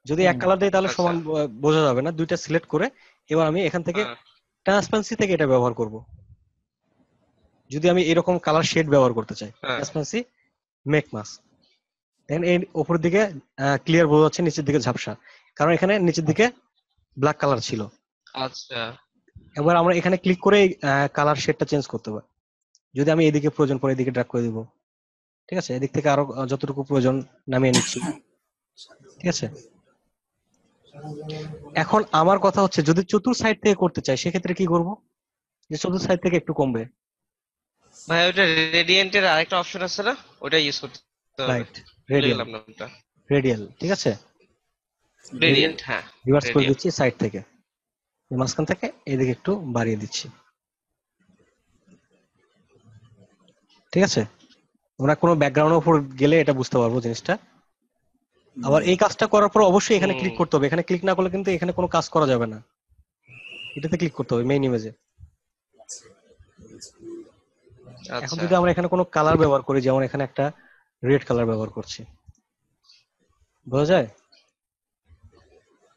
যদি এক কালার দেই তাহলে আচ্ছা। সমান বোঝা যাবে না দুইটা সিলেক্ট করে এবার আমি এখান থেকে ট্রান্সপারেন্সি হ্যাঁ। থেকে এটা ব্যবহার করব যদি আমি এরকম কালার শেড ব্যবহার করতে চাই ট্রান্সপারেন্সি মেক মাস দেন এই উপরের দিকে ক্লিয়ার বোঝা যাচ্ছে নিচের দিকে ঝাপসা কারণ এখানে নিচের দিকে ব্ল্যাক কালার ছিল আচ্ছা এবার আমরা এখানে ক্লিক করে কালার শেডটা চেঞ্জ করতে পারি যদি আমি এদিকে প্রয়োজন পড়ে এদিকে ড্রাগ করে দিব ঠিক আছে এদিক থেকে আরো যতটুকু প্রয়োজন নামিয়ে নিচ্ছি ঠিক আছে এখন আমার কথা হচ্ছে যদি চতুর সাইড থেকে করতে চাই সেক্ষেত্রে কি করব যে চতুর সাইড থেকে একটু কমবে ভাই ওটা রেডিয়েন্টের আরেকটা অপশন আছে না ওটা ইউজ করতে রাইট রেডিয়াল নামটা রেডিয়াল ঠিক আছে রেডিয়েন্ট হ্যাঁ রিভার্স করে দিচ্ছি সাইড থেকে মাঝখান থেকে এদিকে একটু বাড়িয়ে দিচ্ছি ঠিক আছে আমরা কোনো ব্যাকগ্রাউন্ডের উপর গেলে এটা বুঝতে পারবো জিনিসটা আবার এই কাজটা করার পর অবশ্যই এখানে ক্লিক করতে হবে এখানে ক্লিক না করলে কিন্তু এখানে কোনো কাজ করা যাবে না এটাতে ক্লিক করতে হবে মেইন ইমেজে এখন আচ্ছা। যদি আমরা এখানে কোনো কালার ব্যবহার করি যেমন এখানে একটা রেড কালার ব্যবহার করছি বোঝা যায়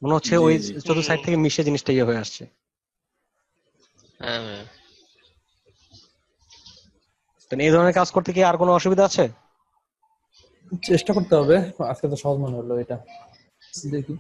মনে হচ্ছে ওই চতুর্থ সাইড থেকে মিশে জিনিসটা ইয়ে হয়ে আসছে হ্যাঁ, হ্যাঁ। এই ধরনের কাজ করতে কি আর কোনো অসুবিধা আছে চেষ্টা করতে হবে আজকে তো সহজ মনে হলো এটা দেখি